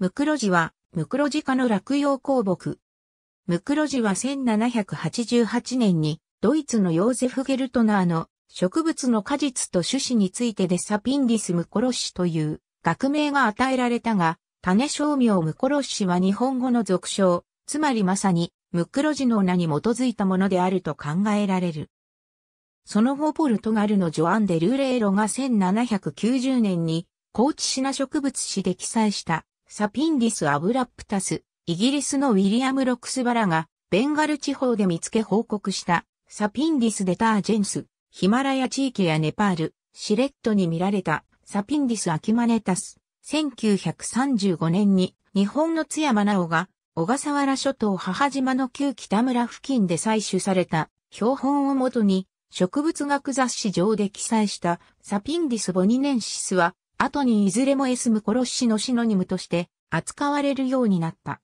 ムクロジは、ムクロジ科の落葉鉱木。ムクロジは1788年に、ドイツのヨーゼフ・ゲルトナーの植物の果実と種子についてデサピンディス・ムコロシという学名が与えられたが、種商名ムコロシは日本語の俗称、つまりまさに、ムクロジの名に基づいたものであると考えられる。その後ポルトガルのジョアン・デ・ルーレーロが1790年に、高知品植物史で記載したサピンディス・アブラプタス、イギリスのウィリアム・ロックスバラが、ベンガル地方で見つけ報告した、サピンディス・デタージェンス、ヒマラヤ地域やネパール、シレットに見られた、サピンディス・アキマネタス。1935年に、日本の津山直が、小笠原諸島母島の旧北村付近で採取された標本をもとに植物学雑誌上で記載したサピンディスボニネンシスは後にいずれもエスムコロッシのシノニムとして扱われるようになった。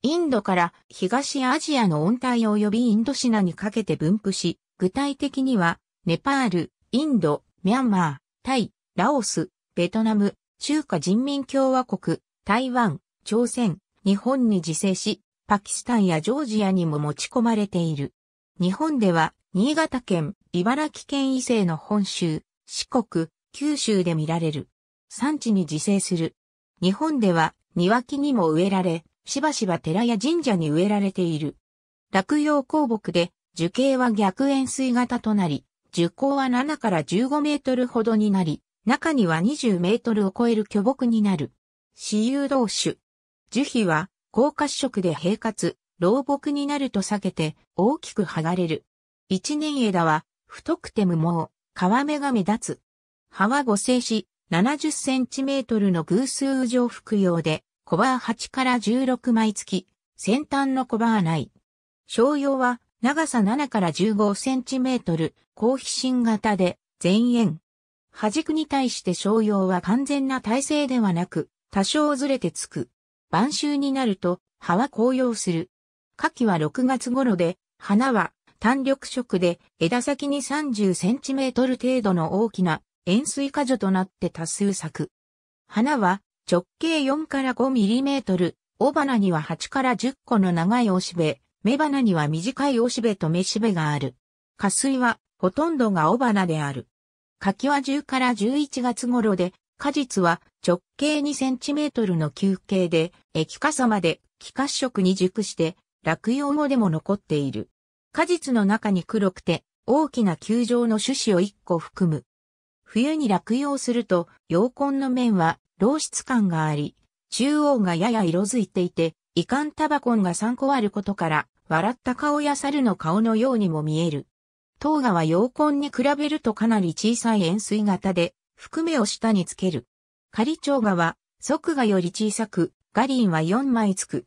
インドから東アジアの温帯及びインドシナにかけて分布し、具体的には、ネパール、インド、ミャンマー、タイ、ラオス、ベトナム、中華人民共和国、台湾、朝鮮、日本に自生し、パキスタンやジョージアにも持ち込まれている。日本では、新潟県、茨城県以西の本州、四国、九州で見られる。産地に自生する。日本では庭木にも植えられ、しばしば寺や神社に植えられている。落葉鉱木で、樹形は逆円錐型となり、樹高は7から15メートルほどになり、中には20メートルを超える巨木になる。私有同種。樹皮は、高褐色で平滑、老木になると避けて、大きく剥がれる。一年枝は、太くて無毛、皮目が目立つ。葉は五星子、70センチメートルの偶数上服用で、コバー8から16枚付き、先端のコバーない。商用は長さ7から15センチメートル、高飛信型で、前円。端軸に対して商用は完全な体勢ではなく、多少ずれてつく。晩秋になると、葉は紅葉する。夏季は6月頃で、花は単緑色で枝先に30センチメートル程度の大きな円錐果樹となって多数咲く。花は直径4から5ミリメートル、尾花には8から10個の長いおしべ、雌花には短いおしべと雌しべがある。花水はほとんどが尾花である。柿は10から11月頃で、果実は直径2センチメートルの球形で、液化さまで気褐色に熟して、落葉後でも残っている。果実の中に黒くて、大きな球状の種子を1個含む。冬に落葉すると、陽根の面は漏出感があり、中央がやや色づいていて、遺憾タバコンが3個あることから、笑った顔や猿の顔のようにも見える。糖河は陽根に比べるとかなり小さい円錐型で、含めを下につける。仮蝶河は、側河より小さく、ガリンは4枚つく。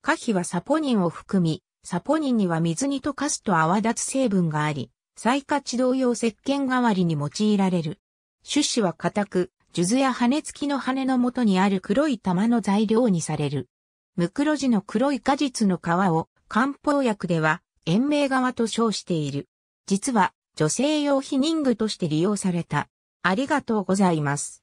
下皮はサポニンを含み、サポニンには水に溶かすと泡立つ成分があり、再値動用石鹸代わりに用いられる。種子は硬く、数珠や羽付きの羽の元にある黒い玉の材料にされる。ムクロジの黒い果実の皮を漢方薬では延命側と称している。実は女性用避妊具として利用された。ありがとうございます。